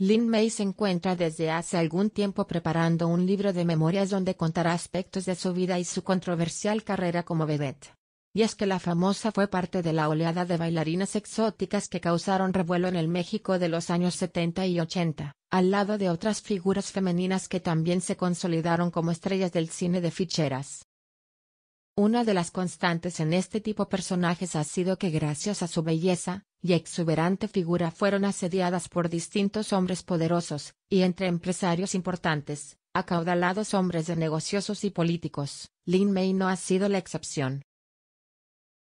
Lynn May se encuentra desde hace algún tiempo preparando un libro de memorias donde contará aspectos de su vida y su controversial carrera como vedette. Y es que la famosa fue parte de la oleada de bailarinas exóticas que causaron revuelo en el México de los años 70 y 80, al lado de otras figuras femeninas que también se consolidaron como estrellas del cine de ficheras. Una de las constantes en este tipo de personajes ha sido que gracias a su belleza y exuberante figura fueron asediadas por distintos hombres poderosos, y entre empresarios importantes, acaudalados hombres de negociosos y políticos, Lin May no ha sido la excepción.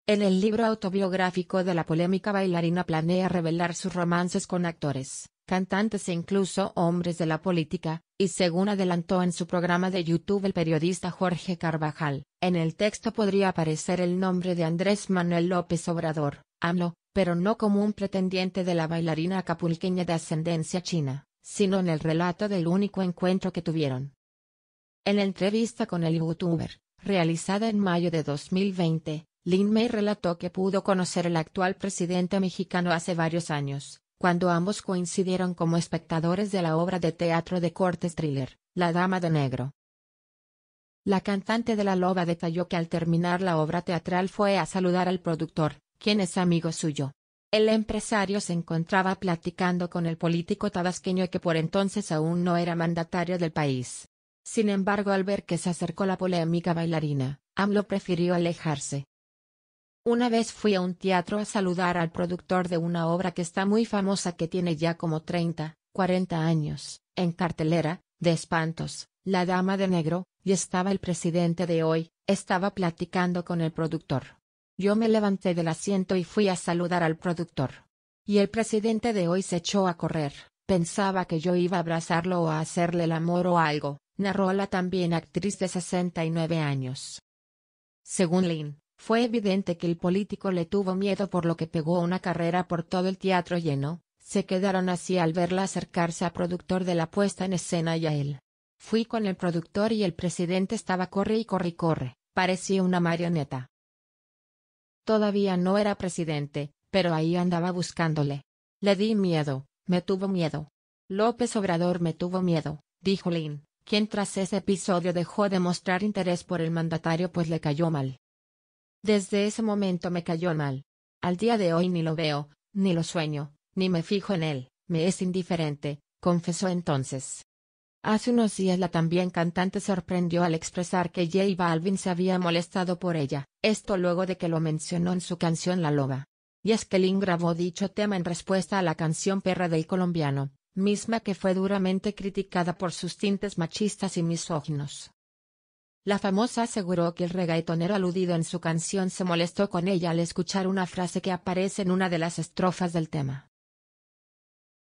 En el libro autobiográfico de la polémica bailarina planea revelar sus romances con actores, cantantes e incluso hombres de la política, y según adelantó en su programa de YouTube el periodista Jorge Carvajal, en el texto podría aparecer el nombre de Andrés Manuel López Obrador, AMLO, pero no como un pretendiente de la bailarina acapulqueña de ascendencia china, sino en el relato del único encuentro que tuvieron. En la entrevista con el youtuber, realizada en mayo de 2020, Lin May relató que pudo conocer al actual presidente mexicano hace varios años, cuando ambos coincidieron como espectadores de la obra de teatro de cortes thriller, La Dama de Negro. La cantante de La Loba detalló que al terminar la obra teatral fue a saludar al productor, quien es amigo suyo. El empresario se encontraba platicando con el político tabasqueño que por entonces aún no era mandatario del país. Sin embargo, al ver que se acercó la polémica bailarina, AMLO prefirió alejarse. Una vez fui a un teatro a saludar al productor de una obra que está muy famosa que tiene ya como 30, 40 años, en cartelera, de espantos, La Dama de Negro, y estaba el presidente de hoy, estaba platicando con el productor. Yo me levanté del asiento y fui a saludar al productor. Y el presidente de hoy se echó a correr, pensaba que yo iba a abrazarlo o a hacerle el amor o algo, narró la también actriz de 69 años. Según Lynn, fue evidente que el político le tuvo miedo por lo que pegó una carrera por todo el teatro lleno, se quedaron así al verla acercarse a productor de la puesta en escena y a él. Fui con el productor y el presidente estaba corre y corre y corre, parecía una marioneta. Todavía no era presidente, pero ahí andaba buscándole. Le di miedo, me tuvo miedo. López Obrador me tuvo miedo, dijo Lynn, quien tras ese episodio dejó de mostrar interés por el mandatario pues le cayó mal. Desde ese momento me cayó mal. Al día de hoy ni lo veo, ni lo sueño, ni me fijo en él, me es indiferente, confesó entonces. Hace unos días la también cantante sorprendió al expresar que J Balvin se había molestado por ella, esto luego de que lo mencionó en su canción La Loba. Y es grabó dicho tema en respuesta a la canción Perra del colombiano, misma que fue duramente criticada por sus tintes machistas y misóginos. La famosa aseguró que el reggaetonero aludido en su canción se molestó con ella al escuchar una frase que aparece en una de las estrofas del tema.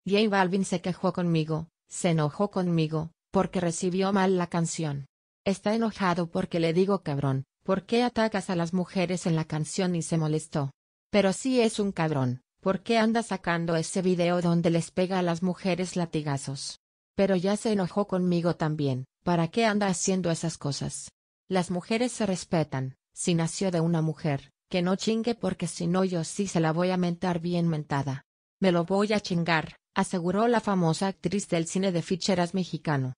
J Balvin se quejó conmigo, se enojó conmigo, porque recibió mal la canción. Está enojado porque le digo cabrón, ¿por qué atacas a las mujeres en la canción y se molestó? Pero sí es un cabrón, ¿por qué anda sacando ese video donde les pega a las mujeres latigazos? Pero ya se enojó conmigo también, ¿Para qué anda haciendo esas cosas? Las mujeres se respetan, si nació de una mujer, que no chingue porque si no yo sí se la voy a mentar bien mentada. Me lo voy a chingar, aseguró la famosa actriz del cine de ficheras mexicano.